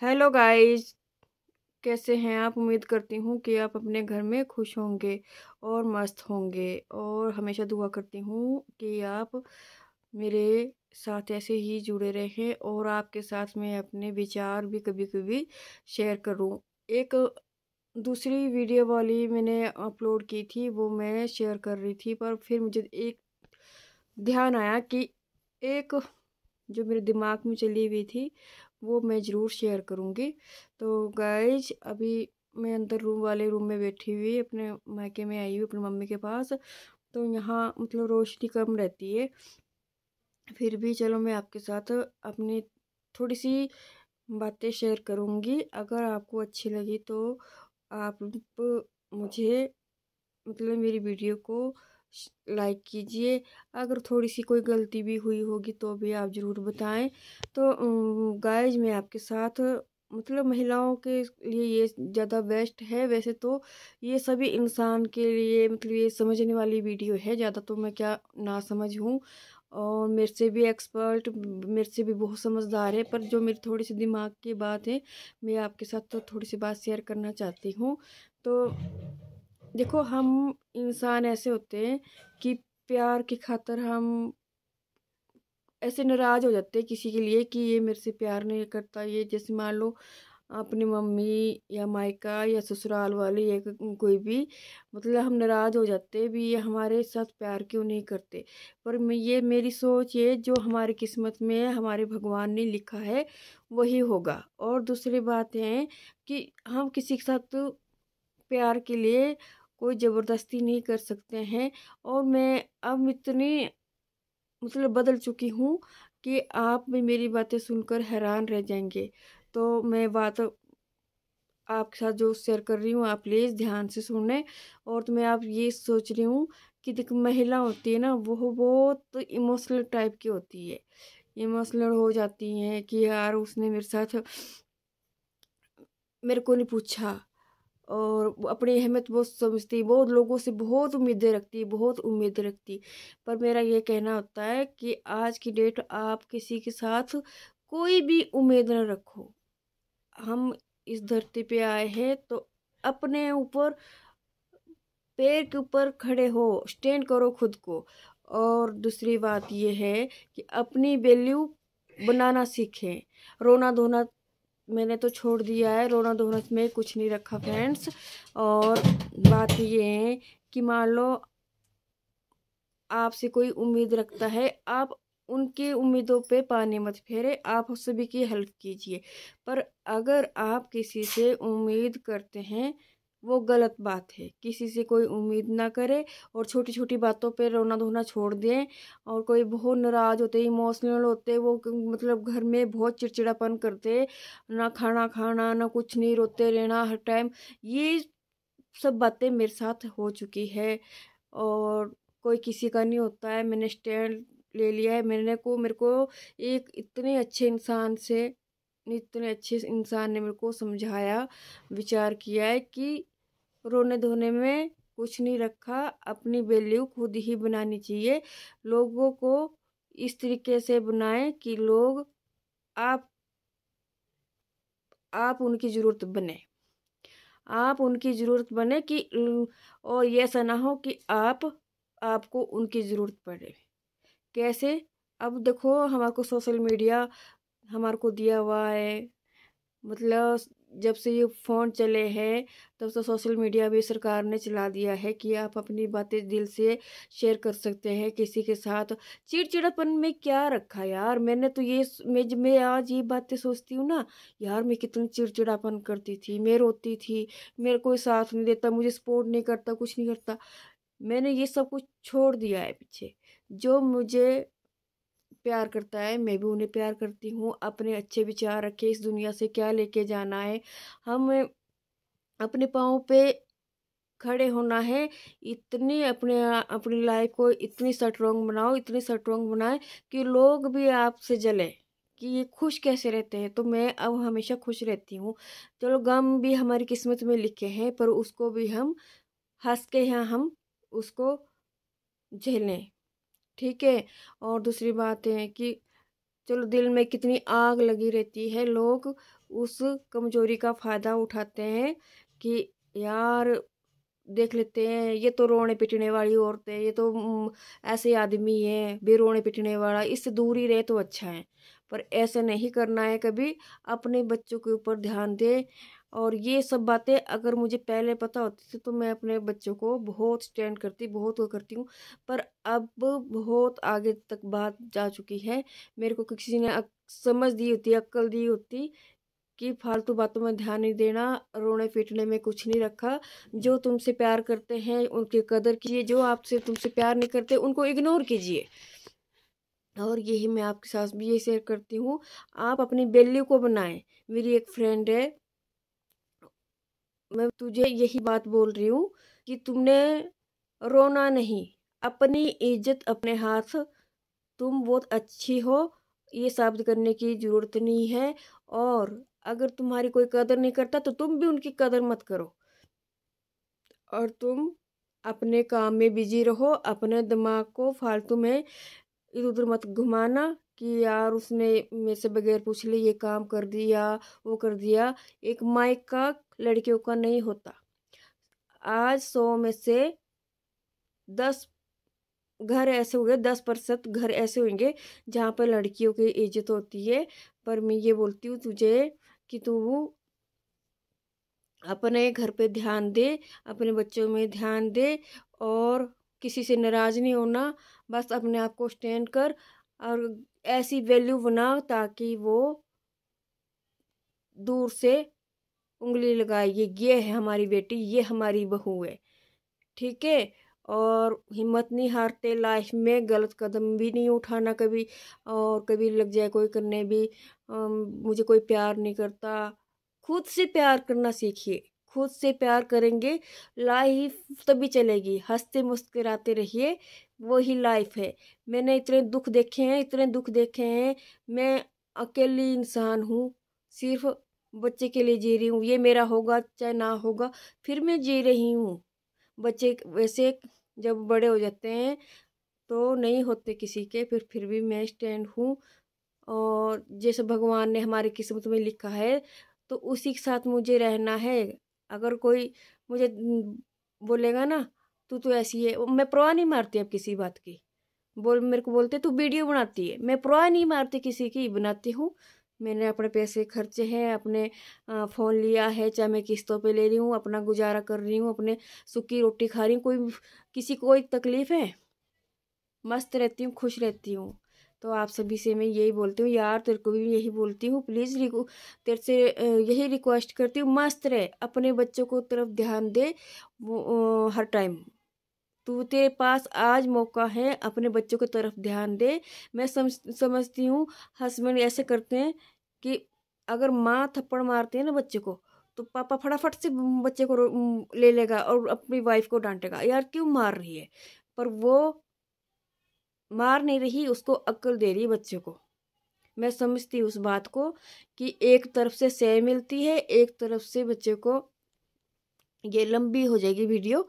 hello guys कैसे हैं आप उम्मीद करती हूँ कि आप अपने घर में खुश होंगे और मस्त होंगे और हमेशा दुआ करती हूँ कि आप मेरे साथ ऐसे ही जुड़े रहें और आपके साथ मैं अपने विचार भी कभी कभी शेयर करूँ एक दूसरी वीडियो वाली मैंने अपलोड की थी वो मैं शेयर कर रही थी पर फिर मुझे एक ध्यान आया कि एक जो मेरे दिमाग में चली हुई थी वो मैं ज़रूर शेयर करूँगी तो गाइज अभी मैं अंदर रूम वाले रूम में बैठी हुई अपने मायके में आई हुई अपनी मम्मी के पास तो यहाँ मतलब रोशनी कम रहती है फिर भी चलो मैं आपके साथ अपनी थोड़ी सी बातें शेयर करूँगी अगर आपको अच्छी लगी तो आप मुझे मतलब मेरी वीडियो को लाइक कीजिए अगर थोड़ी सी कोई गलती भी हुई होगी तो भी आप ज़रूर बताएं तो गाइज मैं आपके साथ मतलब महिलाओं के लिए ये ज़्यादा बेस्ट है वैसे तो ये सभी इंसान के लिए मतलब ये समझने वाली वीडियो है ज़्यादा तो मैं क्या ना समझ हूँ और मेरे से भी एक्सपर्ट मेरे से भी बहुत समझदार है पर जो मेरी थोड़ी सी दिमाग की बात है मैं आपके साथ तो थोड़ी सी बात शेयर करना चाहती हूँ तो देखो हम इंसान ऐसे होते हैं कि प्यार की खातर हम ऐसे नाराज़ हो जाते हैं किसी के लिए कि ये मेरे से प्यार नहीं करता ये जैसे मान लो अपनी मम्मी या मायका या ससुराल वाले या कोई भी मतलब हम नाराज़ हो जाते भी ये हमारे साथ प्यार क्यों नहीं करते पर ये मेरी सोच ये जो हमारी किस्मत में हमारे भगवान ने लिखा है वही होगा और दूसरी बात है कि हम किसी के साथ प्यार के लिए कोई ज़बरदस्ती नहीं कर सकते हैं और मैं अब इतनी मतलब बदल चुकी हूँ कि आप भी मेरी बातें सुनकर हैरान रह जाएंगे तो मैं बात आपके साथ जो शेयर कर रही हूँ आप प्लीज़ ध्यान से सुने और तो मैं आप ये सोच रही हूँ कि देख महिला होती है ना वो बहुत तो इमोशनल टाइप की होती है इमोशनल हो जाती हैं कि यार उसने मेरे साथ मेरे को नहीं पूछा और अपनी अहमियत बहुत समझती बहुत लोगों से बहुत उम्मीदें रखती बहुत उम्मीदें रखती पर मेरा ये कहना होता है कि आज की डेट आप किसी के साथ कोई भी उम्मीद न रखो हम इस धरती पे आए हैं तो अपने ऊपर पैर के ऊपर खड़े हो स्टैंड करो खुद को और दूसरी बात यह है कि अपनी वैल्यू बनाना सीखें रोना धोना मैंने तो छोड़ दिया है रोना धोना में कुछ नहीं रखा फ्रेंड्स और बात ये है कि मान लो आपसे कोई उम्मीद रखता है आप उनके उम्मीदों पे पानी मत फेरे आप सभी की हेल्प कीजिए पर अगर आप किसी से उम्मीद करते हैं वो गलत बात है किसी से कोई उम्मीद ना करे और छोटी छोटी बातों पे रोना धोना छोड़ दें और कोई बहुत नाराज़ होते इमोशनल होते वो मतलब घर में बहुत चिड़चिड़ापन करते ना खाना खाना ना कुछ नहीं रोते रहना हर टाइम ये सब बातें मेरे साथ हो चुकी है और कोई किसी का नहीं होता है मैंने स्टैंड ले लिया है मैंने को मेरे को एक इतने अच्छे इंसान से इतने अच्छे इंसान ने मेरे को समझाया विचार किया है कि रोने धोने में कुछ नहीं रखा अपनी वैल्यू खुद ही बनानी चाहिए लोगों को इस तरीके से बनाएं कि लोग आप आप उनकी ज़रूरत बने आप उनकी ज़रूरत बने कि और ये ऐसा ना हो कि आप आपको उनकी ज़रूरत पड़े कैसे अब देखो हमारे को सोशल मीडिया हमारे को दिया हुआ है मतलब जब से ये फ़ोन चले हैं तब से सोशल मीडिया भी सरकार ने चला दिया है कि आप अपनी बातें दिल से शेयर कर सकते हैं किसी के साथ चिड़चिड़ापन में क्या रखा यार मैंने तो ये मैं मैं आज ये बातें सोचती हूँ ना यार मैं कितनी चिड़चिड़ापन करती थी मैं रोती थी मेरा कोई साथ नहीं देता मुझे सपोर्ट नहीं करता कुछ नहीं करता मैंने ये सब कुछ छोड़ दिया है पीछे जो मुझे प्यार करता है मैं भी उन्हें प्यार करती हूँ अपने अच्छे विचार रखे इस दुनिया से क्या लेके जाना है हम अपने पाँव पे खड़े होना है इतनी अपने अपनी लाइफ को इतनी स्ट्रॉन्ग बनाओ इतनी स्ट्रॉन्ग बनाए कि लोग भी आपसे जले कि ये खुश कैसे रहते हैं तो मैं अब हमेशा खुश रहती हूँ चलो गम भी हमारी किस्मत में लिखे हैं पर उसको भी हम हंस के यहाँ हम उसको झेलें ठीक है और दूसरी बात है कि चलो दिल में कितनी आग लगी रहती है लोग उस कमजोरी का फ़ायदा उठाते हैं कि यार देख लेते हैं ये तो रोने पिटने वाली औरत है ये तो ऐसे आदमी है भी रोने पिटने वाला इससे दूर ही रहे तो अच्छा है पर ऐसे नहीं करना है कभी अपने बच्चों के ऊपर ध्यान दें और ये सब बातें अगर मुझे पहले पता होती थी तो मैं अपने बच्चों को बहुत स्टैंड करती बहुत वो करती हूँ पर अब बहुत आगे तक बात जा चुकी है मेरे को किसी ने समझ दी होती अक्ल दी होती कि फालतू बातों में ध्यान नहीं देना रोने पीटने में कुछ नहीं रखा जो तुमसे प्यार करते हैं उनकी कदर कीजिए जो आपसे तुमसे प्यार नहीं करते उनको इग्नोर कीजिए और यही मैं आपके साथ भी ये शेयर करती हूँ आप अपनी वैल्यू को बनाएं मेरी एक फ्रेंड है मैं तुझे यही बात बोल रही हूँ कि तुमने रोना नहीं अपनी इज्जत अपने हाथ तुम बहुत अच्छी हो ये साबित करने की ज़रूरत नहीं है और अगर तुम्हारी कोई कदर नहीं करता तो तुम भी उनकी कदर मत करो और तुम अपने काम में बिजी रहो अपने दिमाग को फालतू में इधर उधर मत घुमाना कि यार उसने मेरे से बगैर पूछ ले ये काम कर दिया वो कर दिया एक माइक का लड़कियों का नहीं होता आज सौ में से दस घर ऐसे हुए दस प्रतिशत घर ऐसे होंगे जहाँ पर लड़कियों की इज्जत होती है पर मैं ये बोलती हूँ तुझे कि तू अपने घर पे ध्यान दे अपने बच्चों में ध्यान दे और किसी से नाराज़ नहीं होना बस अपने आप को स्टैंड कर और ऐसी वैल्यू बनाओ ताकि वो दूर से उंगली लगाइए ये है हमारी बेटी ये हमारी बहू है ठीक है और हिम्मत नहीं हारते लाइफ में गलत कदम भी नहीं उठाना कभी और कभी लग जाए कोई करने भी मुझे कोई प्यार नहीं करता खुद से प्यार करना सीखिए खुद से प्यार करेंगे लाइफ तभी चलेगी हंसते मुस्कराते रहिए वही लाइफ है मैंने इतने दुख देखे हैं इतने दुख देखे हैं मैं अकेली इंसान हूँ सिर्फ बच्चे के लिए जी रही हूँ ये मेरा होगा चाहे ना होगा फिर मैं जी रही हूँ बच्चे वैसे जब बड़े हो जाते हैं तो नहीं होते किसी के फिर फिर भी मैं स्टैंड हूँ और जैसे भगवान ने हमारी किस्मत में लिखा है तो उसी के साथ मुझे रहना है अगर कोई मुझे बोलेगा ना तू तो ऐसी है मैं प्रवाह नहीं मारती अब किसी बात की बोल मेरे को बोलते तू वीडियो बनाती है मैं प्रवाह नहीं मारती किसी की बनाती हूँ मैंने अपने पैसे खर्चे हैं अपने फ़ोन लिया है चाहे मैं किस्तों पे ले रही हूँ अपना गुजारा कर रही हूँ अपने सूखी रोटी खा रही हूँ कोई किसी को कोई तकलीफ़ है मस्त रहती हूँ खुश रहती हूँ तो आप सभी से मैं यही बोलती हूँ यार तेरे को भी यही बोलती हूँ प्लीज़ तेरे से यही रिक्वेस्ट करती हूँ मस्त रहे अपने बच्चों को तरफ ध्यान दे वो हर टाइम तो तेरे पास आज मौका है अपने बच्चों की तरफ ध्यान दे मैं समझ समझती हूँ हस्बैंड ऐसे करते हैं कि अगर माँ थप्पड़ मारती है ना बच्चे को तो पापा फटाफट से बच्चे को ले लेगा और अपनी वाइफ को डांटेगा यार क्यों मार रही है पर वो मार नहीं रही उसको अक्ल दे रही है बच्चे को मैं समझती हूँ उस बात को कि एक तरफ से सह मिलती है एक तरफ से बच्चे को ये लंबी हो जाएगी वीडियो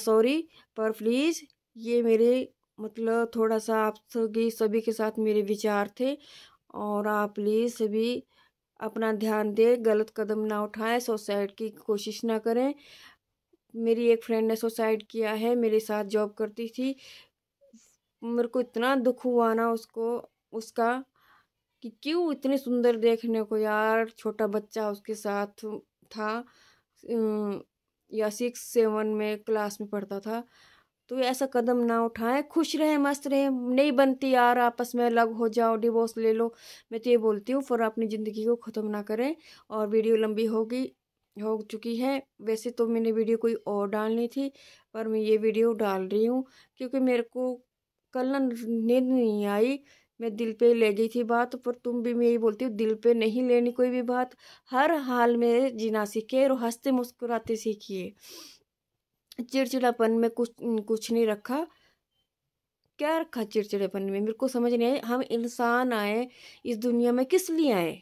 सॉरी पर प्लीज़ ये मेरे मतलब थोड़ा सा आप सभी सभी के साथ मेरे विचार थे और आप प्लीज़ सभी अपना ध्यान दें गलत कदम ना उठाएं सुसाइड की कोशिश ना करें मेरी एक फ्रेंड ने सुसाइड किया है मेरे साथ जॉब करती थी मेरे को इतना दुख हुआ ना उसको उसका कि क्यों इतने सुंदर देखने को यार छोटा बच्चा उसके साथ था या सिक्स सेवन में क्लास में पढ़ता था तो ऐसा कदम ना उठाएं खुश रहें मस्त रहें नहीं बनती यार आपस में अलग हो जाओ डिवोर्स ले लो मैं तो ये बोलती हूँ फिर अपनी ज़िंदगी को ख़त्म ना करें और वीडियो लंबी होगी हो चुकी है वैसे तो मैंने वीडियो कोई और डालनी थी पर मैं ये वीडियो डाल रही हूँ क्योंकि मेरे को कल नींद नहीं आई मैं दिल पे ले गई थी बात पर तुम भी मैं यही बोलती हूँ दिल पे नहीं लेनी कोई भी बात हर हाल में जीना सीखे और हंसते मुस्कुराते सीखिए चिड़चिड़ापन में कुछ कुछ नहीं रखा क्या रखा चिड़चिड़ेपन में मेरे को समझ नहीं आई हम इंसान आए इस दुनिया में किस लिए आए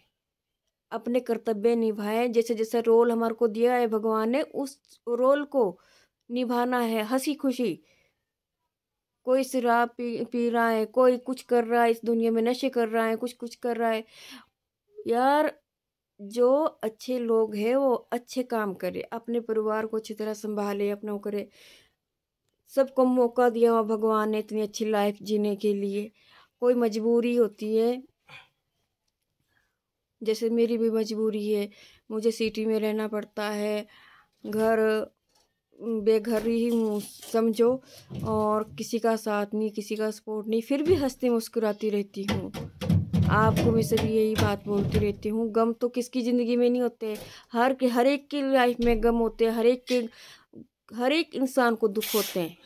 अपने कर्तव्य निभाए जैसे जैसे रोल हमारे को दिया है भगवान ने उस रोल को निभाना है हंसी खुशी कोई शराब पी पी रहा है कोई कुछ कर रहा है इस दुनिया में नशे कर रहा है कुछ कुछ कर रहा है यार जो अच्छे लोग हैं वो अच्छे काम करे अपने परिवार को अच्छी तरह संभाले अपना वो करे सबको मौका दिया हुआ भगवान ने इतनी अच्छी लाइफ जीने के लिए कोई मजबूरी होती है जैसे मेरी भी मजबूरी है मुझे सिटी में रहना पड़ता है घर बेघर ही हूँ समझो और किसी का साथ नहीं किसी का सपोर्ट नहीं फिर भी हंसते मुस्कुराती रहती हूँ आपको मैं सभी यही बात बोलती रहती हूँ गम तो किसकी ज़िंदगी में नहीं होते हर के हर एक की लाइफ में गम होते हैं हर एक के हर एक इंसान को दुख होते हैं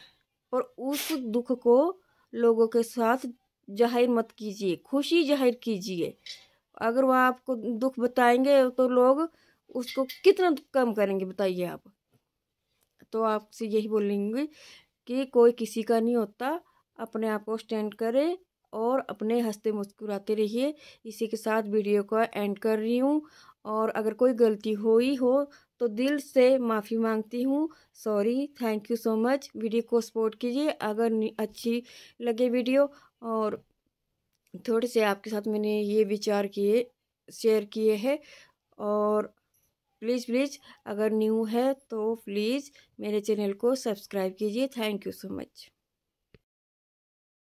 और उस दुख को लोगों के साथ जाहिर मत कीजिए खुशी जाहिर कीजिए अगर वह आपको दुख बताएंगे तो लोग उसको कितना कम करेंगे बताइए आप तो आपसे यही बोलेंगे कि कोई किसी का नहीं होता अपने आप को स्टैंड करें और अपने हंसते मुस्कुराते रहिए इसी के साथ वीडियो का एंड कर रही हूँ और अगर कोई गलती हुई हो तो दिल से माफ़ी मांगती हूँ sorry thank you so much video को सपोर्ट कीजिए अगर अच्छी लगे वीडियो और थोड़े से आपके साथ मैंने ये विचार किए शेयर किए हैं और प्लीज़ प्लीज़ अगर न्यू है तो प्लीज़ मेरे चैनल को सब्सक्राइब कीजिए थैंक यू सो मच